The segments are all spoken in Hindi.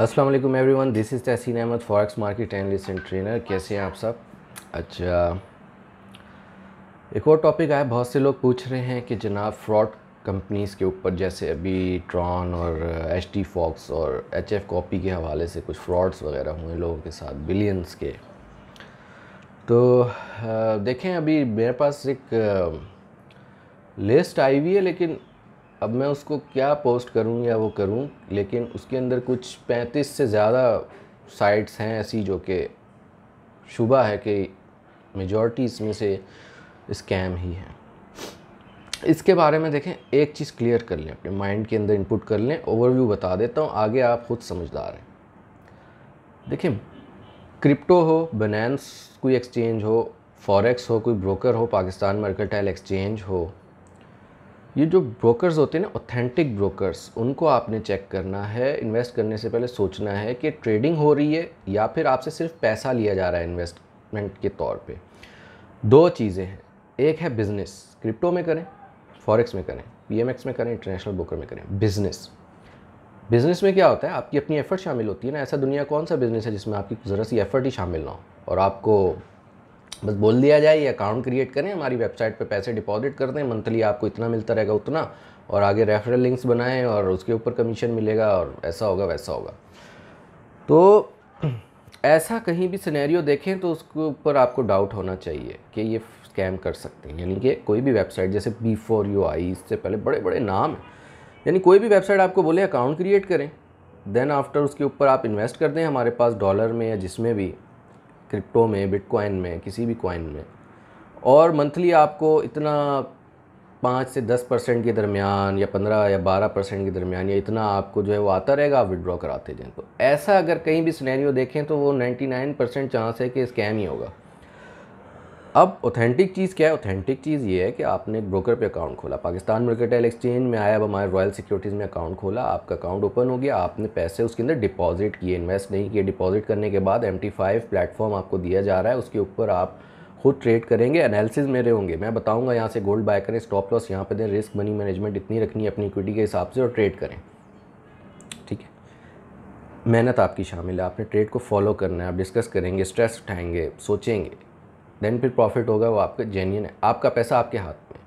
अस्सलाम वालेकुम everyone this is Tahseen Ahmad forex market analyst and trainer कैसे हैं आप सब अच्छा एक और टॉपिक आया बहुत से लोग पूछ रहे हैं कि जनाब फ्रॉड कंपनीज़ के ऊपर जैसे अभी ट्रॉन और एच डी फॉक्स और एच एफ कापी के हवाले से कुछ फ्रॉड्स वगैरह हुए लोगों के साथ बिलियंस के तो uh, देखें अभी मेरे पास एक लिस्ट uh, आई हुई है लेकिन अब मैं उसको क्या पोस्ट करूं या वो करूं लेकिन उसके अंदर कुछ पैंतीस से ज़्यादा साइट्स हैं ऐसी जो कि शुबा है कि मेजॉरिटी इसमें से स्कैम ही है इसके बारे में देखें एक चीज़ क्लियर कर लें अपने माइंड के अंदर इनपुट कर लें ओवरव्यू बता देता हूँ आगे आप खुद समझदार हैं देखें क्रिप्टो हो बनानस कोई एक्सचेंज हो फॉरेक्स हो कोई ब्रोकर हो पाकिस्तान मर्केंटाइल एक्सचेंज हो ये जो ब्रोकर्स होते हैं ना ऑथेंटिक ब्रोकर्स उनको आपने चेक करना है इन्वेस्ट करने से पहले सोचना है कि ट्रेडिंग हो रही है या फिर आपसे सिर्फ पैसा लिया जा रहा है इन्वेस्टमेंट के तौर पे दो चीज़ें हैं एक है बिज़नेस क्रिप्टो में करें फॉरेक्स में करें पीएमएक्स में करें इंटरनेशनल ब्रोकर में करें बिज़नेस बिज़नेस में क्या होता है आपकी अपनी एफ़र्ट शामिल होती है ना ऐसा दुनिया कौन सा बिज़नेस है जिसमें आपकी ज़रा सी एफ़र्ट ही शामिल ना हो और आपको बस बोल दिया जाए अकाउंट क्रिएट करें हमारी वेबसाइट पे पैसे डिपॉजिट कर दें मंथली आपको इतना मिलता रहेगा उतना और आगे रेफरल लिंक्स बनाएं और उसके ऊपर कमीशन मिलेगा और ऐसा होगा वैसा होगा तो ऐसा कहीं भी सिनेरियो देखें तो उसके ऊपर आपको डाउट होना चाहिए कि ये स्कैम कर सकते हैं यानी कि कोई भी वेबसाइट जैसे बी फोर यू आई इससे पहले बड़े बड़े नाम हैं यानी कोई भी वेबसाइट आपको बोले अकाउंट क्रिएट करें देन आफ्टर उसके ऊपर आप इन्वेस्ट कर दें हमारे पास डॉलर में या जिसमें भी क्रिप्टो में बिटकॉइन में किसी भी कॉइन में और मंथली आपको इतना पाँच से दस परसेंट के दरमियान या पंद्रह या बारह परसेंट के दरमियान या इतना आपको जो है वो आता रहेगा आप विड्रॉ कराते जाएँ तो ऐसा अगर कहीं भी सिनेरियो देखें तो वो नाइन्टी नाइन परसेंट चांस है कि स्कैम ही होगा अब ऑथेंटिक चीज़ क्या है ऑथेंटिक चीज़ ये है कि आपने एक ब्रोकर पे अकाउंट खोला पाकिस्तान मर्केटाइल एक्सचेंज में आया अब हमारे रॉयल सिक्योरिटीज़ में अकाउंट खोला आपका अकाउंट ओपन हो गया आपने पैसे उसके अंदर डिपॉजिट किए इन्वेस्ट नहीं किए डिपॉजिट करने के बाद एम टी प्लेटफॉर्म आपको दिया जा रहा है उसके ऊपर आप खुद ट्रेड करेंगे एनालिसिस मेरे होंगे मैं बताऊँगा यहाँ से गोल्ड बाय करें स्टॉप लॉस यहाँ पर दें रिस्क मनी मैनेजमेंट इतनी रखनी है अपनी इक्विटी के हिसाब से और ट्रेड करें ठीक है मेहनत आपकी शामिल है आपने ट्रेड को फॉलो करना है आप डिस्कस करेंगे स्ट्रेस उठाएंगे सोचेंगे देन फिर प्रॉफिट होगा वो आपका जेन्यन है आपका पैसा आपके हाथ में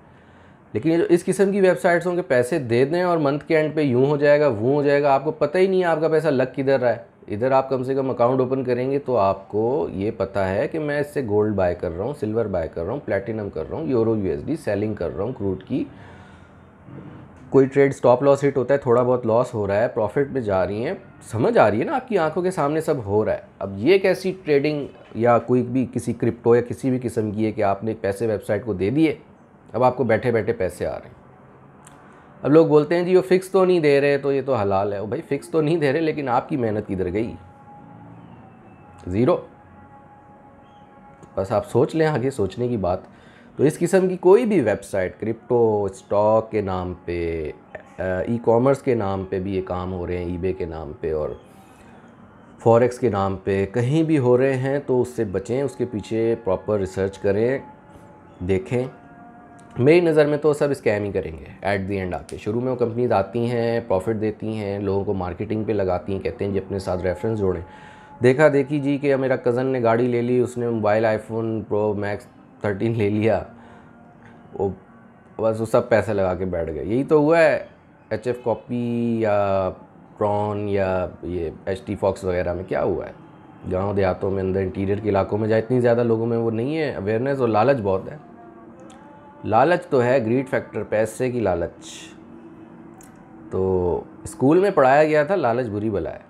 लेकिन ये जो इस किस्म की वेबसाइट्स होंगे पैसे दे दें और मंथ के एंड पे यूँ हो जाएगा वो हो जाएगा आपको पता ही नहीं है आपका पैसा लग किधर रहा है इधर आप कम से कम अकाउंट ओपन करेंगे तो आपको ये पता है कि मैं इससे गोल्ड बाय कर रहा हूँ सिल्वर बाय कर रहा हूँ प्लेटिनम कर रहा हूँ यूरो यूएसडी सेलिंग कर रहा हूँ क्रूड की कोई ट्रेड स्टॉप लॉस हिट होता है थोड़ा बहुत लॉस हो रहा है प्रॉफिट में जा रही हैं समझ आ रही है ना आपकी आंखों के सामने सब हो रहा है अब ये कैसी ट्रेडिंग या कोई भी किसी क्रिप्टो या किसी भी किस्म की है कि आपने पैसे वेबसाइट को दे दिए अब आपको बैठे बैठे पैसे आ रहे हैं अब लोग बोलते हैं जी वो फिक्स तो नहीं दे रहे तो ये तो हलाल है भाई फिक्स तो नहीं दे रहे लेकिन आपकी मेहनत किधर गई ज़ीरो बस आप सोच लें आगे सोचने की बात तो इस किस्म की कोई भी वेबसाइट क्रिप्टो स्टॉक के नाम पे ई कॉमर्स के नाम पे भी ये काम हो रहे हैं ईबे के नाम पे और फॉरेक्स के नाम पे कहीं भी हो रहे हैं तो उससे बचें उसके पीछे प्रॉपर रिसर्च करें देखें मेरी नज़र में तो सब स्कैम ही करेंगे एट दी एंड आके शुरू में वो कंपनीज आती हैं प्रॉफिट देती हैं लोगों को मार्केटिंग पे लगाती हैं कहते हैं जी अपने साथ रेफरेंस जोड़ें देखा देखी जी कि मेरा कज़न ने गाड़ी ले ली उसने mobile iPhone Pro Max thirteen ले लिया वो बस वो सब पैसे लगा के बैठ गए यही तो हुआ है एच एफ कॉपी या प्रॉन या ये एच टी फॉक्स वगैरह में क्या हुआ है गांव देहातों में अंदर इंटीरियर के इलाकों में जहाँ इतनी ज़्यादा लोगों में वो नहीं है अवेयरनेस और लालच बहुत है लालच तो है ग्रीड फैक्टर पैसे की लालच तो स्कूल में पढ़ाया गया था लालच बुरी बला है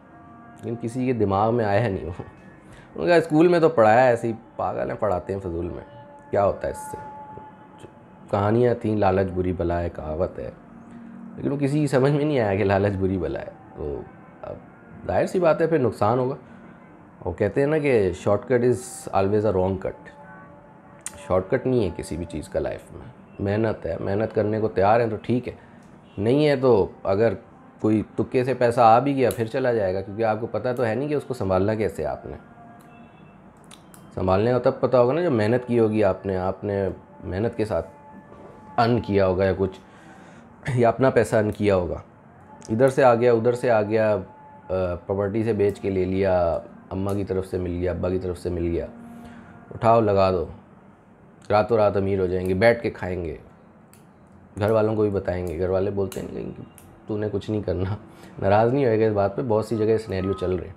लेकिन किसी के दिमाग में आया नहीं वो उनका स्कूल में तो पढ़ाया ऐसे ही पागल हैं पढ़ाते हैं फजूल में क्या होता है इससे कहानियाँ थी लालच बुरी बला है कहावत है लेकिन वो किसी समझ में नहीं आया कि लालच बुरी बला है तो अब जाहिर सी बात है फिर नुकसान होगा वो कहते हैं ना कि shortcut is always a wrong cut shortcut नहीं है किसी भी चीज़ का लाइफ में मेहनत है मेहनत करने को तैयार है तो ठीक है नहीं है तो अगर कोई तुक्के से पैसा आ भी गया फिर चला जाएगा क्योंकि आपको पता तो है नहीं कि उसको संभालना कैसे आपने संभालने का तब पता होगा ना जब मेहनत की होगी आपने आपने मेहनत के साथ अन किया होगा या कुछ या अपना पैसा अन किया होगा इधर से आ गया उधर से आ गया प्रॉपर्टी से बेच के ले लिया अम्मा की तरफ से मिल गया अब्बा की तरफ से मिल गया उठाओ लगा दो रातों रात अमीर हो जाएंगे बैठ के खाएंगे घर वालों को भी बताएंगे घर वाले बोलते हैं कहीं तूने कुछ नहीं करना नाराज़ नहीं होएगा इस बात पे बहुत सी जगह स्नैरियो चल रहे हैं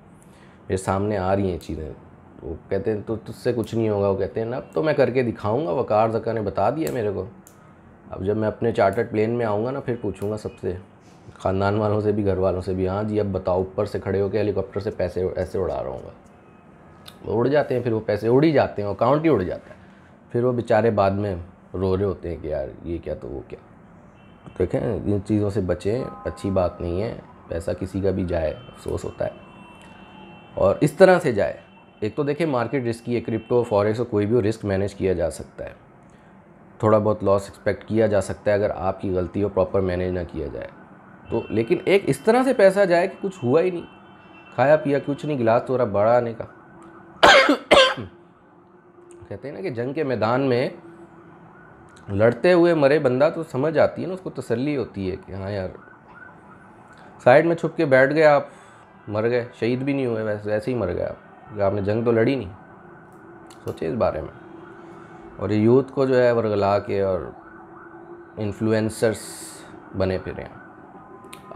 मेरे सामने आ रही हैं चीज़ें वो कहते हैं तो तुझसे कुछ नहीं होगा वो कहते हैं ना अब तो मैं करके दिखाऊंगा वकार जका ने बता दिया मेरे को अब जब मैं अपने चार्टर्ड प्लेन में आऊँगा ना फिर पूछूँगा सबसे ख़ानदान वालों से भी घर वालों से भी हाँ जी अब बताओ ऊपर से खड़े होकर हेलीकॉप्टर से पैसे ऐसे उड़ा रहा हूँ वो उड़ जाते हैं फिर वो पैसे उड़ ही जाते हैं अकाउंट ही उड़ जाता है फिर वो बेचारे बाद में रो रहे होते हैं कि यार ये क्या तो वो क्या तो देखें इन चीज़ों से बचें अच्छी बात नहीं है पैसा किसी का भी जाए अफसोस होता है और इस तरह से जाए एक तो देखिए मार्केट रिस्की है क्रिप्टो फॉरेक्स और कोई भी रिस्क मैनेज किया जा सकता है थोड़ा बहुत लॉस एक्सपेक्ट किया जा सकता है अगर आपकी गलती हो प्रॉपर मैनेज ना किया जाए तो लेकिन एक इस तरह से पैसा जाए कि कुछ हुआ ही नहीं खाया पिया कुछ नहीं गिलास तो रहा बड़ा आने का कहते हैं ना कि जंग के मैदान में लड़ते हुए मरे बंदा तो समझ आती है ना उसको तसल्ली होती है कि हाँ यार साइड में छुप के बैठ गए आप मर गए शहीद भी नहीं हुए वैसे वैसे ही मर गए आप क्योंकि आपने जंग तो लड़ी नहीं सोचिए इस बारे में और ये यूथ को जो है वर्गला के और इन्फ्लुएंसर्स बने फिर हैं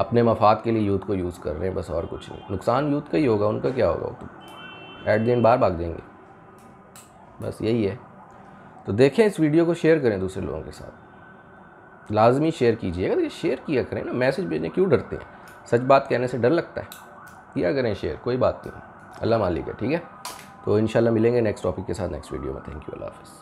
अपने मफाद के लिए यूथ को यूज़ कर रहे हैं बस और कुछ नहीं नुकसान यूथ का ही होगा उनका क्या होगा तो एट दिन बार भाग देंगे बस यही है तो देखें इस वीडियो को शेयर करें दूसरे लोगों के साथ लाजमी शेयर कीजिएगा देखिए शेयर किया करें ना मैसेज भेजने क्यों डरते हैं सच बात कहने से डर लगता है किया करें शेयर कोई बात नहीं अल्लाह मालिक है ठीक है तो इन मिलेंगे नेक्स्ट टॉपिक के साथ नेक्स्ट वीडियो में थैंक यू अल्लाह हाफिज़